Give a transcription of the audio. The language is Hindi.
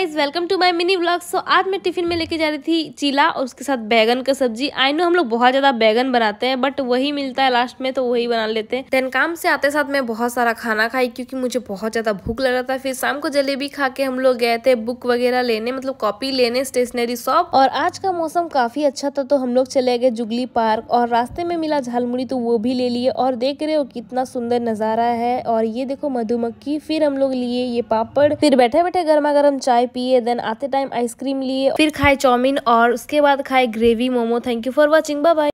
guys welcome to my mini blog so आज मैं टिफिन में लेके जा रही थी चीला और उसके साथ बैगन का सब्जी आई नो हम लोग बहुत ज्यादा बैगन बनाते हैं बट वही मिलता है लास्ट में तो वही बना लेते हैं देन काम से आते साथ मैं बहुत सारा खाना खाई क्योंकि मुझे बहुत ज्यादा भूख लग रहा था फिर शाम को जलेबी खा के हम लोग गए थे बुक वगैरह लेने मतलब कॉपी लेने स्टेशनरी शॉप और आज का मौसम काफी अच्छा था तो हम लोग चले गए जुगली पार्क और रास्ते में मिला झालमुड़ी तो वो भी ले लिए और देख रहे हो कितना सुंदर नजारा है और ये देखो मधुमक्खी फिर हम लोग लिए ये पापड़ फिर बैठे बैठे गर्मा गर्म चाय पिए देन आते टाइम आइसक्रीम लिए फिर खाए चाउमीन और उसके बाद खाए gravy momo thank you for watching bye